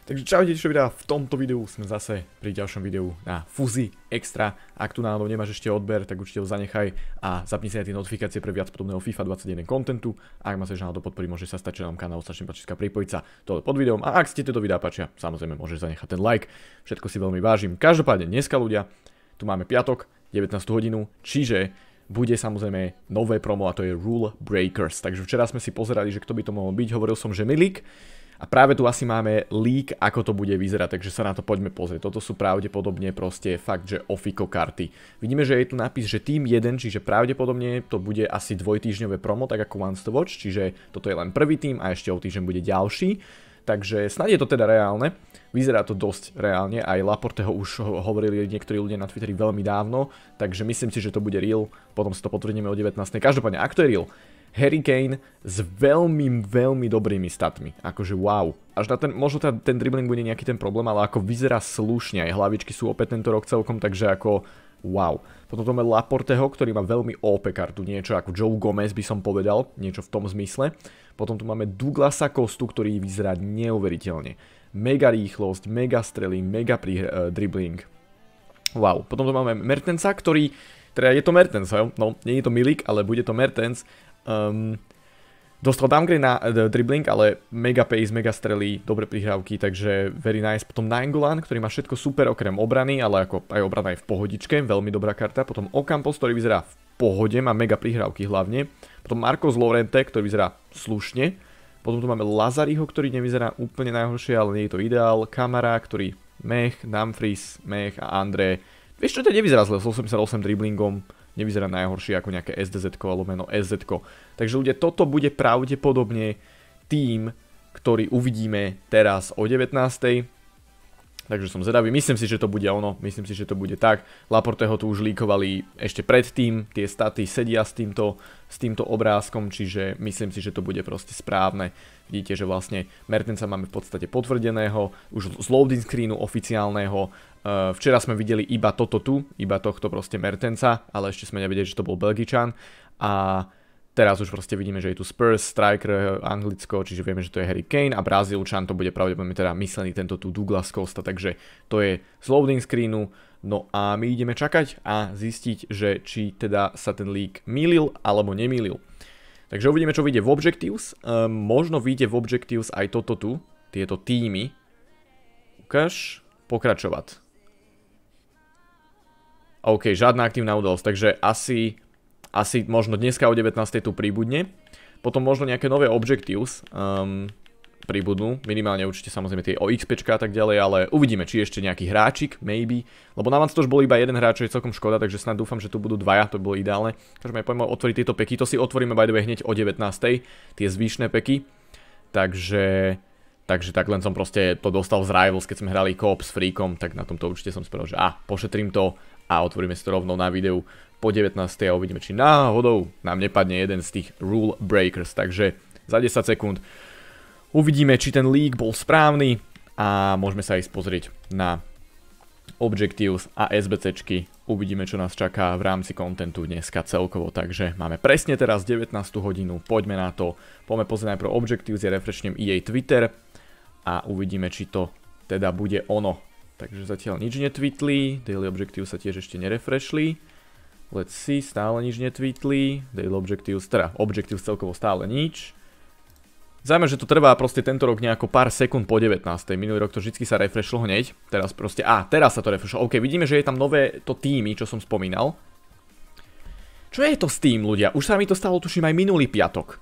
Takže čaute, čo videa, v tomto videu sme zase pri ďalšom videu na Fuzi Extra. Ak tu náhodou nemáš ešte odber, tak určite ho zanechaj a zapni si aj tie notifikácie pre viac podobného FIFA 21 kontentu. Ak ma ešte náhodou podporí, môže sa stať členom kanálu stačne Pačiska pripojiť sa tohle pod videom a ak ste tieto videá páčia, samozrejme môžeš zanechať ten like. Všetko si veľmi vážim. Každopádne dneska ľudia, tu máme piatok, 19 hodinu, čiže bude samozrejme nové promo a to je Rule Breakers. Takže včera sme si pozerali, že kto by to mohol byť, hovoril som, že Milik, a práve tu asi máme leak, ako to bude vyzerať, takže sa na to poďme pozrieť. Toto sú pravdepodobne proste fakt, že ofiko karty. Vidíme, že je tu nápis, že Team 1, čiže pravdepodobne to bude asi dvojtýždňové promo, tak ako Once to Watch, čiže toto je len prvý tým a ešte o týždeň bude ďalší. Takže snad je to teda reálne. Vyzerá to dosť reálne, aj Laporte ho už hovorili niektorí ľudia na Twitteri veľmi dávno, takže myslím si, že to bude real, potom si to potvrdíme o 19. Každopádne, ak to je real, Harry Kane s veľmi, veľmi dobrými statmi. Akože wow. Až na ten, možno teda ten dribbling bude nejaký ten problém, ale ako vyzerá slušne, aj hlavičky sú opäť tento rok celkom, takže ako wow. Potom to máme Laporteho, ktorý má veľmi OP kartu, niečo ako Joe Gomez by som povedal, niečo v tom zmysle. Potom tu máme Douglasa Kostu, ktorý vyzerá neuveriteľne. Mega rýchlosť, mega strely, mega pri, uh, eh, dribbling. Wow. Potom tu máme Mertensa, ktorý... Teda je to Mertens, jo? No, nie je to Milik, ale bude to Mertens Um, dostal downgrade na uh, dribbling, ale mega pace, mega strely, dobre prihrávky, takže very nice. Potom Nainggolan, ktorý má všetko super okrem obrany, ale ako aj obrana je v pohodičke, veľmi dobrá karta. Potom Ocampos, ktorý vyzerá v pohode, má mega prihrávky hlavne. Potom Marcos Lorente, ktorý vyzerá slušne. Potom tu máme Lazariho, ktorý nevyzerá úplne najhoršie, ale nie je to ideál. Kamara, ktorý Mech, Namfries, Mech a André. Vieš čo, to nevyzerá zle s 88 driblingom nevyzerá najhoršie ako nejaké SDZ alebo meno SZ. Takže ľudia, toto bude pravdepodobne tým, ktorý uvidíme teraz o 19 takže som zvedavý. Myslím si, že to bude ono, myslím si, že to bude tak. Laporteho tu už líkovali ešte predtým, tie staty sedia s týmto, s týmto obrázkom, čiže myslím si, že to bude proste správne. Vidíte, že vlastne Mertensa máme v podstate potvrdeného, už z loading screenu oficiálneho. E, včera sme videli iba toto tu, iba tohto proste Mertensa, ale ešte sme nevedeli, že to bol Belgičan. A Teraz už proste vidíme, že je tu Spurs, Striker, Anglicko, čiže vieme, že to je Harry Kane a Brazílčan to bude pravdepodobne teda myslený tento tu Douglas Costa, takže to je z loading screenu. No a my ideme čakať a zistiť, že či teda sa ten lík mýlil alebo nemýlil. Takže uvidíme, čo vyjde v Objectives. Ehm, možno vyjde v Objectives aj toto tu, tieto týmy. Ukáž, pokračovať. OK, žiadna aktívna udalosť, takže asi asi možno dneska o 19. tu príbudne. Potom možno nejaké nové objectives um, príbudnú, minimálne určite samozrejme tie OXP a tak ďalej, ale uvidíme, či ešte nejaký hráčik, maybe, lebo na to už bol iba jeden hráč, čo je celkom škoda, takže snad dúfam, že tu budú dvaja, to by bolo ideálne. Takže ja poďme otvoriť tieto peky, to si otvoríme by the way hneď o 19. tie zvyšné peky, takže... Takže tak len som proste to dostal z Rivals, keď sme hrali Coop s Freakom, tak na tomto určite som spravil, že a, pošetrím to a otvoríme si to rovno na videu, po 19. a uvidíme, či náhodou nám nepadne jeden z tých rule breakers. Takže za 10 sekúnd uvidíme, či ten leak bol správny a môžeme sa ísť pozrieť na Objectives a SBCčky. Uvidíme, čo nás čaká v rámci kontentu dneska celkovo. Takže máme presne teraz 19 hodinu, poďme na to. Poďme pozrieť najprv Objectives, ja refreshnem EA Twitter a uvidíme, či to teda bude ono. Takže zatiaľ nič netvitli, Daily Objective sa tiež ešte nerefreshli. Let's see, stále nič netweetli. Daily objectives, teda objectives celkovo stále nič. Zajme, že to trvá proste tento rok nejako pár sekúnd po 19. Minulý rok to vždy sa refreshlo hneď. Teraz proste, a teraz sa to refreshlo. OK, vidíme, že je tam nové to týmy, čo som spomínal. Čo je to s tým, ľudia? Už sa mi to stalo, tuším, aj minulý piatok.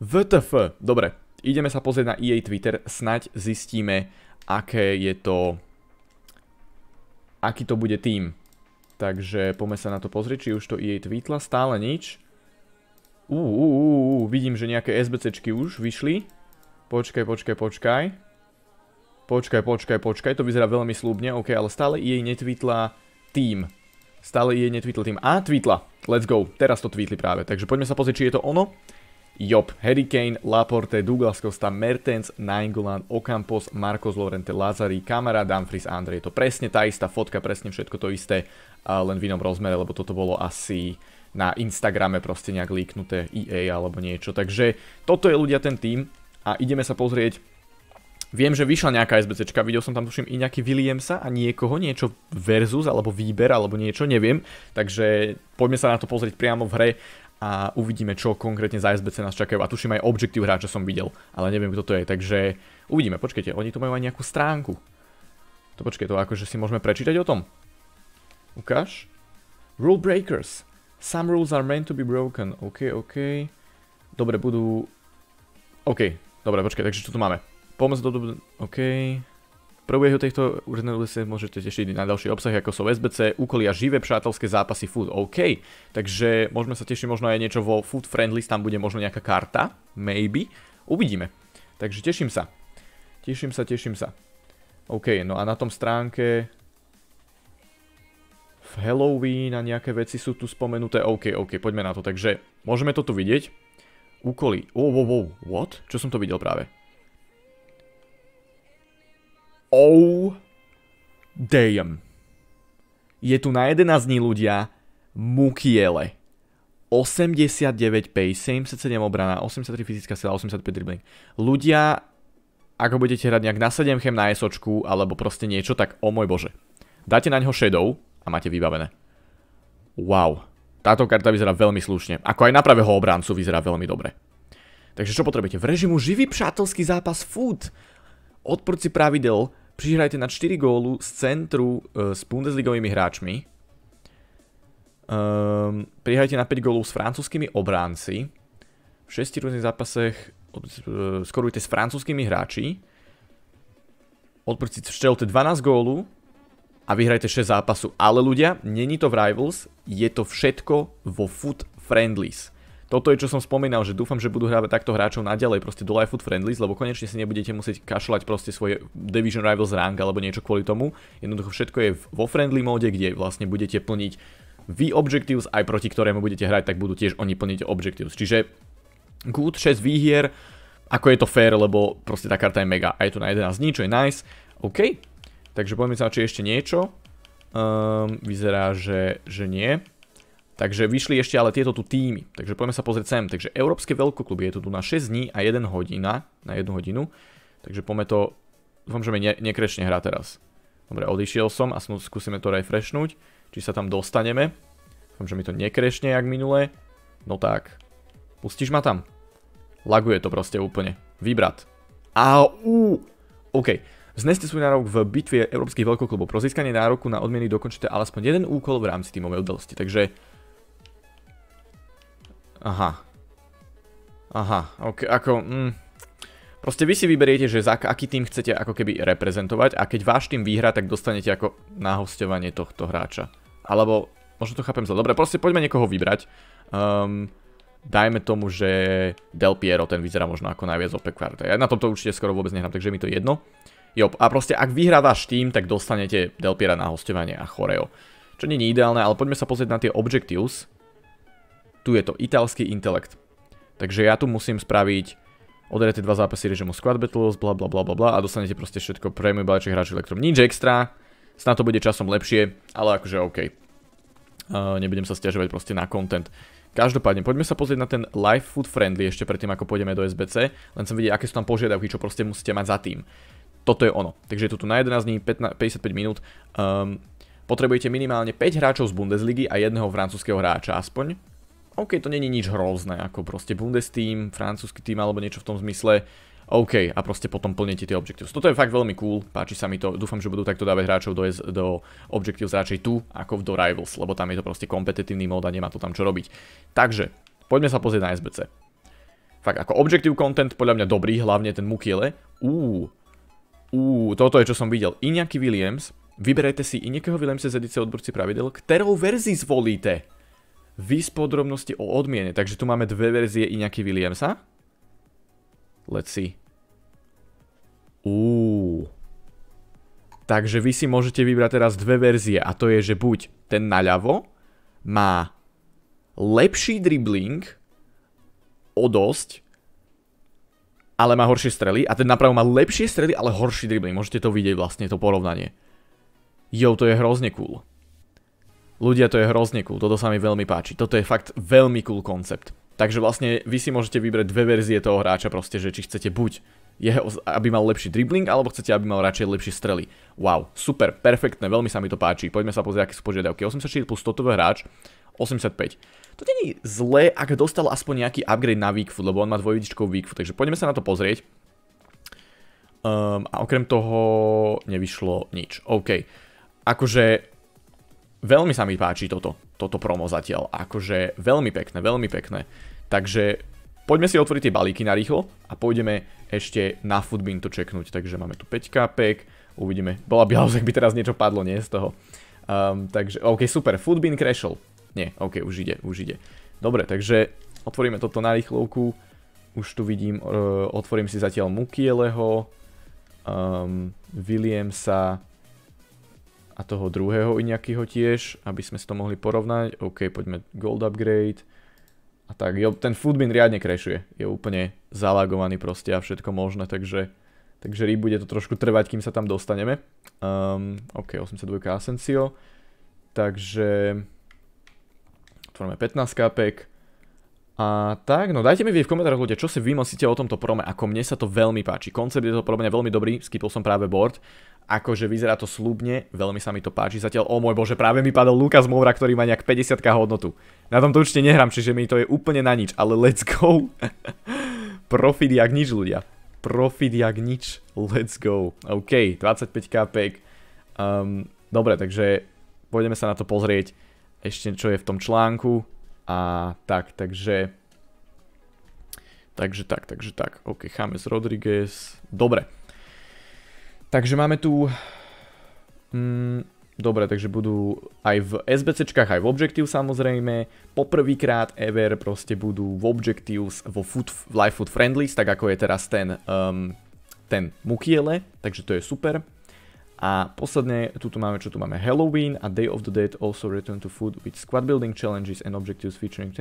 VTF. Dobre, ideme sa pozrieť na EA Twitter, snaď zistíme, aké je to... Aký to bude tým. Takže poďme sa na to pozrieť, či už to EA tweetla, stále nič. Uuu, vidím, že nejaké SBCčky už vyšli. Počkaj, počkaj, počkaj. Počkaj, počkaj, počkaj, to vyzerá veľmi slúbne, ok, ale stále jej netweetla tým. Stále jej netweetla tým. A, tweetla, let's go, teraz to tweetli práve, takže poďme sa pozrieť, či je to ono. Job, Harry Kane, Laporte, Douglas Costa, Mertens, Nainggolan, Ocampos, Marcos Lorente, Lazari, Kamara, Danfries, Andrej. Je to presne tá istá fotka, presne všetko to isté, len v inom rozmere, lebo toto bolo asi na Instagrame proste nejak líknuté EA alebo niečo. Takže toto je ľudia ten tým a ideme sa pozrieť. Viem, že vyšla nejaká SBCčka, videl som tam tuším i nejaký Williamsa a niekoho, niečo versus alebo výber alebo niečo, neviem. Takže poďme sa na to pozrieť priamo v hre a uvidíme, čo konkrétne za SBC nás čakajú. A tuším aj objektív hráča som videl, ale neviem, kto to je. Takže uvidíme, počkajte, oni tu majú aj nejakú stránku. To počkajte, to akože si môžeme prečítať o tom. Ukáž. Rule breakers. Some rules are meant to be broken. OK, OK. Dobre, budú... OK, dobre, počkaj, takže čo tu máme? Pomoc do... OK. V priebehu tejto úradnej sa môžete tešiť na ďalšie obsahy, ako sú SBC, úkoly a živé přátelské zápasy Food. OK, takže môžeme sa tešiť možno aj niečo vo Food Friendly, tam bude možno nejaká karta, maybe. Uvidíme. Takže teším sa. Teším sa, teším sa. OK, no a na tom stránke v Halloween a nejaké veci sú tu spomenuté. OK, OK, poďme na to. Takže môžeme to tu vidieť. Úkoly. Oh, wow, wow, what? Čo som to videl práve? Oh, damn. Je tu na 11 dní ľudia Mukiele. 89 pace, 77 obrana, 83 fyzická sila, 85 dribbling. Ľudia, ako budete hrať nejak na 7 chem na esočku, alebo proste niečo, tak o oh môj bože. Dáte na ňo shadow, a máte vybavené. Wow. Táto karta vyzerá veľmi slušne. Ako aj na pravého obráncu vyzerá veľmi dobre. Takže čo potrebujete? V režimu živý přátelský zápas food. Odporci pravidel prihrajte na 4 gólu z centru e, s Bundesligovými hráčmi. Um, prihrajte na 5 gólov s francúzskými obránci. V 6 rôznych zápasech e, skorujte s francúzskými hráči. Odporci vštelte 12 gólu a vyhrajte 6 zápasu. Ale ľudia, není to v Rivals, je to všetko vo Foot Friendlies. Toto je, čo som spomínal, že dúfam, že budú hrávať takto hráčov naďalej proste do Life Foot Friendlies, lebo konečne si nebudete musieť kašľať proste svoje Division Rivals rank alebo niečo kvôli tomu. Jednoducho všetko je vo friendly móde, kde vlastne budete plniť vy objectives, aj proti ktorému budete hrať, tak budú tiež oni plniť objectives. Čiže good 6 výhier, ako je to fair, lebo proste tá karta je mega a je to na 11 dní, čo je nice. OK, Takže poďme sa, či ešte niečo. Um, vyzerá, že, že nie. Takže vyšli ešte ale tieto tu týmy. Takže poďme sa pozrieť sem. Takže Európske veľkokluby je tu na 6 dní a 1 hodina. Na 1 hodinu. Takže poďme to... Dúfam, že mi ne, nekrečne hra teraz. Dobre, odišiel som a skúsime to refreshnúť. Či sa tam dostaneme. Dúfam, že mi to nekrešne jak minule. No tak. Pustíš ma tam? Laguje to proste úplne. Vybrat. Au! OK. Zneste svoj nárok v bitve európskych veľkoklubov. Pro získanie nároku na odmeny dokončite alespoň jeden úkol v rámci tímovej udalosti. Takže... Aha. Aha, ok, ako... Mm. Proste vy si vyberiete, že za aký tým chcete ako keby reprezentovať a keď váš tým vyhrá, tak dostanete ako nahostovanie tohto hráča. Alebo, možno to chápem zle. Dobre, proste poďme niekoho vybrať. Um, dajme tomu, že Del Piero, ten vyzerá možno ako najviac opekvár. Ja na tomto určite skoro vôbec nehrám, takže mi to jedno. Jo, a proste ak vyhrá váš tým, tak dostanete Delpiera na hostovanie a Choreo. Čo nie je ideálne, ale poďme sa pozrieť na tie objectives. Tu je to, italský intelekt. Takže ja tu musím spraviť odrejte dva zápasy režimu Squad Battles, bla bla bla bla a dostanete proste všetko premium balíček hráč elektrom. Nič extra, snad to bude časom lepšie, ale akože OK. nebudem sa stiažovať proste na content. Každopádne, poďme sa pozrieť na ten life Food Friendly ešte predtým, ako pôjdeme do SBC, len som vidieť, aké sú tam požiadavky, čo proste musíte mať za tým toto je ono. Takže je to tu na 11 dní, 55 minút. Um, potrebujete minimálne 5 hráčov z Bundesligy a jedného francúzského hráča aspoň. OK, to není nič hrozné, ako proste tým, francúzsky tým alebo niečo v tom zmysle. OK, a proste potom plnete tie objectives. Toto je fakt veľmi cool, páči sa mi to, dúfam, že budú takto dávať hráčov do, do objectives radšej tu, ako do rivals, lebo tam je to proste kompetitívny mód a nemá to tam čo robiť. Takže, poďme sa pozrieť na SBC. Fakt, ako objective content, podľa mňa dobrý, hlavne ten Mukiele. Uuu, Uú, toto je, čo som videl. Iňaký Williams. Vyberajte si Iňakého Williamsa z edice odborci pravidel, ktorou verzii zvolíte. Vy z podrobnosti o odmiene. Takže tu máme dve verzie Iňaky Williamsa. Let's see. Uú. Takže vy si môžete vybrať teraz dve verzie a to je, že buď ten naľavo má lepší dribbling o dosť ale má horšie strely a ten napravo má lepšie strely, ale horší dribbling. Môžete to vidieť vlastne, to porovnanie. Jo, to je hrozne cool. Ľudia, to je hrozne cool, toto sa mi veľmi páči. Toto je fakt veľmi cool koncept. Takže vlastne vy si môžete vybrať dve verzie toho hráča proste, že či chcete buď jeho, aby mal lepší dribbling, alebo chcete, aby mal radšej lepšie strely. Wow, super, perfektné, veľmi sa mi to páči. Poďme sa pozrieť, aké sú požiadavky. 84 plus 100 hráč, 85. To není zlé, ak dostal aspoň nejaký upgrade na Weakfoot, lebo on má dvojvidičkou Weakfoot, takže poďme sa na to pozrieť. Um, a okrem toho nevyšlo nič. OK. Akože veľmi sa mi páči toto, toto promo zatiaľ. Akože veľmi pekné, veľmi pekné. Takže poďme si otvoriť tie balíky na rýchlo a pôjdeme ešte na footbin to čeknúť. Takže máme tu 5 kapek, uvidíme. Bola by, by teraz niečo padlo, nie z toho. Um, takže, OK, super, footbin crashol. Nie, ok, už ide, už ide. Dobre, takže otvoríme toto na rýchlovku. Už tu vidím, uh, otvorím si zatiaľ Mukieleho, um, ehm, Williamsa a toho druhého nejakého tiež, aby sme si to mohli porovnať. OK, poďme Gold Upgrade. A tak, jo, ten Foodbin riadne krešuje. Je úplne zalagovaný proste a všetko možné, takže... Takže rýb bude to trošku trvať, kým sa tam dostaneme. Um, OK, 82 Asensio. Takže otvoríme 15 kapek. A tak, no dajte mi vy v komentároch ľudia, čo si vy myslíte o tomto prome, ako mne sa to veľmi páči. Koncept je to pro mňa veľmi dobrý, skipol som práve board. Akože vyzerá to slubne, veľmi sa mi to páči zatiaľ. O môj bože, práve mi padol Lukas Moura, ktorý má nejak 50 hodnotu. Na tom to určite nehrám, čiže mi to je úplne na nič, ale let's go. Profit jak nič ľudia. Profit jak nič, let's go. OK, 25 kapek. Um, dobre, takže pôjdeme sa na to pozrieť ešte čo je v tom článku a tak, takže takže tak, takže tak ok, James Rodriguez, dobre takže máme tu mm, dobre, takže budú aj v SBCčkách, aj v Objective samozrejme poprvýkrát ever proste budú v Objectives vo food, Food Friendlies, tak ako je teraz ten um, ten Mukiele, takže to je super a posledne, tu máme, čo tu máme, Halloween a Day of the Dead also return to food with squad building challenges and objectives featuring...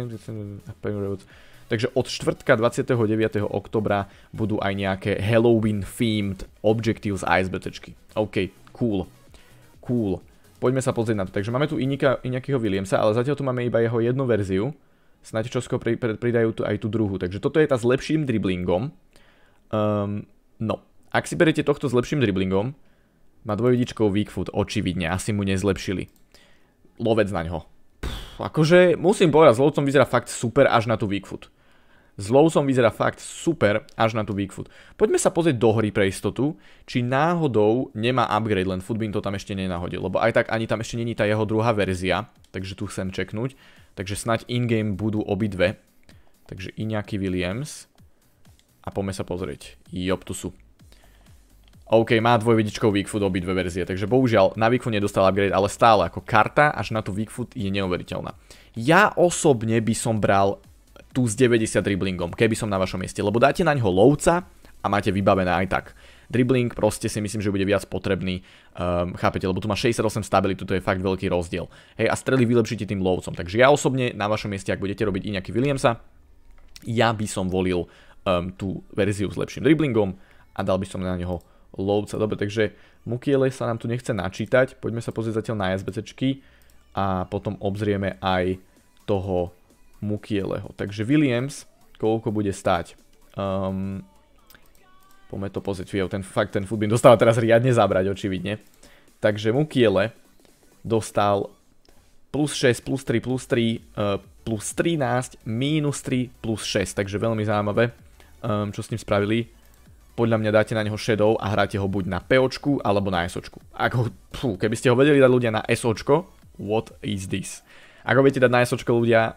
Takže od čtvrtka 29. oktobra budú aj nejaké Halloween themed objectives a SBTčky. OK, cool. Cool. Poďme sa pozrieť na to. Takže máme tu Inika, nejakého Williamsa, ale zatiaľ tu máme iba jeho jednu verziu. Snáď čosko pri, pri, pridajú tu aj tú druhú. Takže toto je tá s lepším driblingom. Um, no, ak si beriete tohto s lepším driblingom, na dvojdičkou Weakfoot očividne, asi mu nezlepšili. Lovec na ňo. Pff, akože musím povedať, s lovcom vyzerá fakt super až na tú Weakfoot. S lovcom vyzerá fakt super až na tú Weakfoot. Poďme sa pozrieť do hry pre istotu, či náhodou nemá upgrade, len Footbin to tam ešte nenahodil, lebo aj tak ani tam ešte není tá jeho druhá verzia, takže tu chcem čeknúť. Takže snať in-game budú obidve. Takže i nejaký Williams. A poďme sa pozrieť. Jop, tu sú. OK, má dvojvedičkou Weakfoot dve verzie, takže bohužiaľ na Weakfoot nedostal upgrade, ale stále ako karta až na tú Weakfoot je neuveriteľná. Ja osobne by som bral tu s 90 driblingom, keby som na vašom mieste, lebo dáte na ňo lovca a máte vybavené aj tak. Dribbling proste si myslím, že bude viac potrebný, um, chápete, lebo tu má 68 stability, to je fakt veľký rozdiel. Hej, a strely vylepšíte tým lovcom, takže ja osobne na vašom mieste, ak budete robiť inaký Williamsa, ja by som volil um, tú verziu s lepším driblingom a dal by som na neho Lovca. Dobre, takže Mukiele sa nám tu nechce načítať, poďme sa pozrieť zatiaľ na SBCčky a potom obzrieme aj toho Mukieleho. Takže Williams, koľko bude stáť? Um, ehm, poďme to pozrieť, jo, ten, fakt ten futbín dostáva teraz riadne zabrať, očividne. Takže Mukiele dostal plus 6, plus 3, plus 3, uh, e, plus 13, minus 3, plus 6, takže veľmi zaujímavé, um, čo s ním spravili podľa mňa dáte na neho shadow a hráte ho buď na POčku alebo na SOčku. Ako pfú, keby ste ho vedeli dať ľudia na SOčko, what is this? Ako viete dať na SOčko ľudia,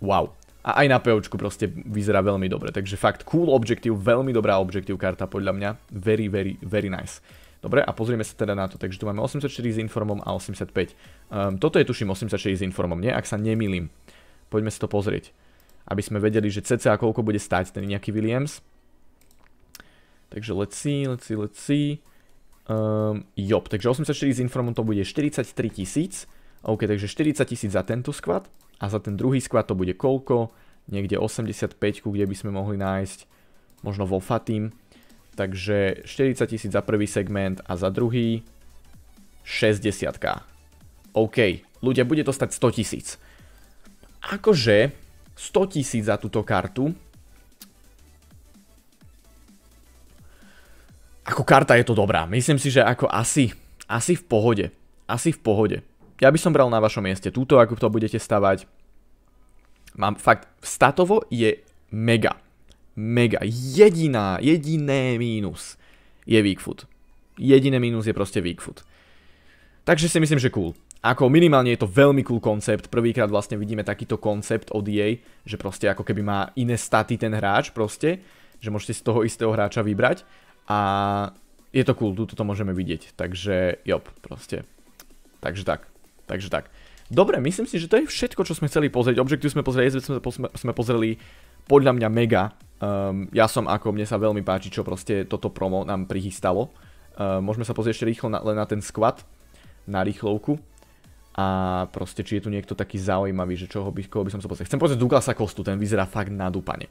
wow. A aj na POčku proste vyzerá veľmi dobre. Takže fakt cool objektív, veľmi dobrá objektív karta podľa mňa. Very, very, very nice. Dobre, a pozrieme sa teda na to. Takže tu máme 84 s informom a 85. Um, ehm, toto je tuším 86 s informom, nie? Ak sa nemýlim. Poďme si to pozrieť. Aby sme vedeli, že cca koľko bude stať ten nejaký Williams Takže let's see, let's see, let's see. Um, ehm, jop, takže 84 z informom to bude 43 tisíc. OK, takže 40 tisíc za tento sklad. A za ten druhý skvad to bude koľko? Niekde 85, kde by sme mohli nájsť. Možno vo Fatim. Takže 40 tisíc za prvý segment a za druhý 60 -ka. OK, ľudia, bude to stať 100 tisíc. Akože 100 tisíc za túto kartu ako karta je to dobrá. Myslím si, že ako asi, asi v pohode. Asi v pohode. Ja by som bral na vašom mieste túto, ako to budete stavať. Mám fakt, statovo je mega. Mega. Jediná, jediné mínus je foot. Jediné mínus je proste foot. Takže si myslím, že cool. Ako minimálne je to veľmi cool koncept, prvýkrát vlastne vidíme takýto koncept od EA, že proste ako keby má iné staty ten hráč proste, že môžete z toho istého hráča vybrať a je to cool, tu to môžeme vidieť. Takže jop, proste. Takže tak. Takže tak. Dobre, myslím si, že to je všetko, čo sme chceli pozrieť. Objective sme pozreli, sme, sme pozreli podľa mňa mega. Um, ja som ako, mne sa veľmi páči, čo proste toto promo nám prihystalo. Uh, ehm, môžeme sa pozrieť ešte rýchlo na, len na ten squad, na rýchlovku. A proste, či je tu niekto taký zaujímavý, že čoho by, koho by som sa pozrieť. Chcem pozrieť Douglasa Kostu, ten vyzerá fakt na dupane.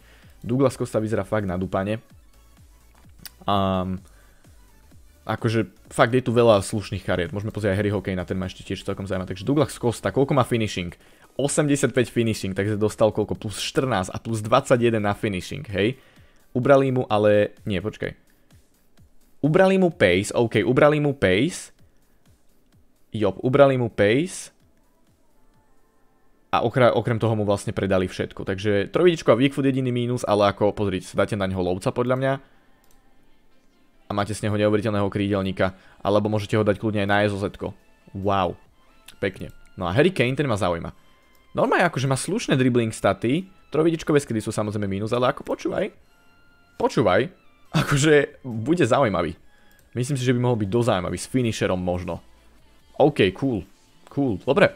Douglas Kosta vyzerá fakt na dupane. A, akože fakt je tu veľa slušných kariet. Môžeme pozrieť aj Harry Hokej na ten ma ešte tiež celkom zaujímavé. Takže Douglas Costa, koľko má finishing? 85 finishing, takže dostal koľko? Plus 14 a plus 21 na finishing, hej? Ubrali mu ale... Nie, počkaj. Ubrali mu pace, OK, ubrali mu pace. Job, ubrali mu pace. A okra, okrem toho mu vlastne predali všetko. Takže trojvidičko a Weakfoot jediný mínus, ale ako, pozrite, dáte na ňoho lovca podľa mňa máte z neho neuveriteľného krídelníka, alebo môžete ho dať kľudne aj na SOZ. Wow, pekne. No a Harry Kane, ten ma zaujíma. Normálne akože má slušné dribbling staty, trovidičkové skedy sú samozrejme mínus, ale ako počúvaj, počúvaj, akože bude zaujímavý. Myslím si, že by mohol byť dozaujímavý, s finisherom možno. OK, cool, cool, dobre.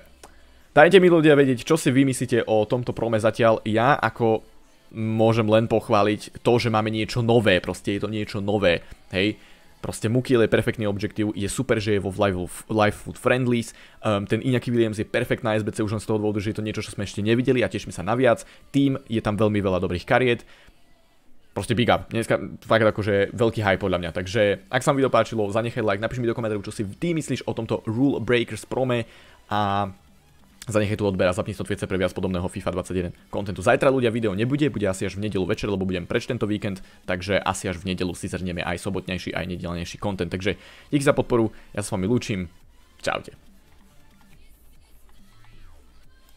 Dajte mi ľudia vedieť, čo si vy myslíte o tomto prome zatiaľ. Ja ako môžem len pochváliť to, že máme niečo nové, proste je to niečo nové, hej. Proste Mukiel je perfektný objektív, je super, že je vo Life Food Friendlies, um, ten Iñaki Williams je perfektná SBC už len z toho dôvodu, že je to niečo, čo sme ešte nevideli a tešíme sa naviac, tým je tam veľmi veľa dobrých kariet, proste big up. Dneska fakt akože veľký hype podľa mňa. Takže ak sa vám video páčilo, zanechaj like, napíš mi do komentárov, čo si ty myslíš o tomto Rule Breakers prome a Zanechaj tu odber a zapni notifikácie pre viac podobného FIFA 21 kontentu. Zajtra ľudia video nebude, bude asi až v nedelu večer, lebo budem preč tento víkend, takže asi až v nedelu si zhrnieme aj sobotnejší, aj nedelnejší kontent. Takže díky za podporu, ja s vami lúčim, čaute.